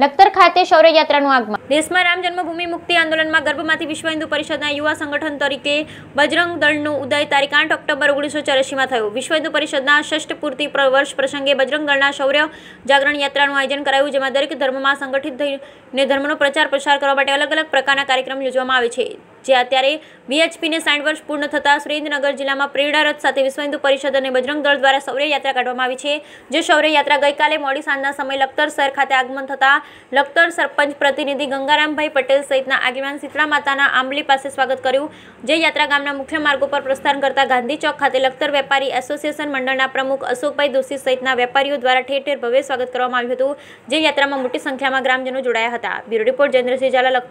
લખતર ખાતે શૌર્યયાત્રાનું આગમન દેશમાં રામ જન્મભૂમિ મુક્તિ આંદોલનમાં ગર્ભમાંથી વિશ્વ હિન્દુ પરિષદના યુવા સંગઠન તરીકે બજરંગ ઉદય તારીખ ઓક્ટોબર ઓગણીસો ચોરાસીમાં થયો વિશ્વ હિન્દુ પરિષદના ષષ્ઠ પૂર્તિ વર્ષ પ્રસંગે બજરંગ શૌર્ય જાગરણ યાત્રાનું આયોજન કરાયું જેમાં દરેક ધર્મમાં સંગઠિત થઈને ધર્મનો પ્રચાર પ્રસાર કરવા માટે અલગ અલગ પ્રકારના કાર્યક્રમ યોજવામાં આવે છે જે અત્યારે વીએચપીને સાઠ વર્ષ પૂર્ણ થતાં સુરેન્દ્રનગર જિલ્લામાં પ્રેરણા રથ સાથે વિશ્વ હિન્દુ પરિષદ અને બજરંગ દળ દ્વારા શૌર્ય યાત્રા કાઢવામાં આવી છે જે શૌર્ય યાત્રા ગઈકાલે મોડી સાંજના સમયે લખતર શહેર ખાતે આગમન થતાં લખતર સરપંચ પ્રતિનિધિ ગંગારામભાઈ પટેલ સહિતના આગેવાન શીતળા માતાના આંબલી પાસે સ્વાગત કર્યું જે યાત્રા ગામના મુખ્ય માર્ગો પર પ્રસ્થાન કરતા ગાંધી ચોક ખાતે લખતર વેપારી એસોસિએશન મંડળના પ્રમુખ અશોકભાઈ દોશી સહિતના વેપારીઓ દ્વારા ઠેર ઠેર ભવ્ય સ્વાગત કરવામાં આવ્યું હતું જે યાત્રામાં મોટી સંખ્યામાં ગ્રામજનો જોડાયા હતા બ્યુરો રિપોર્ટ જયેન્દ્રસિંહ ઝાલા લખતર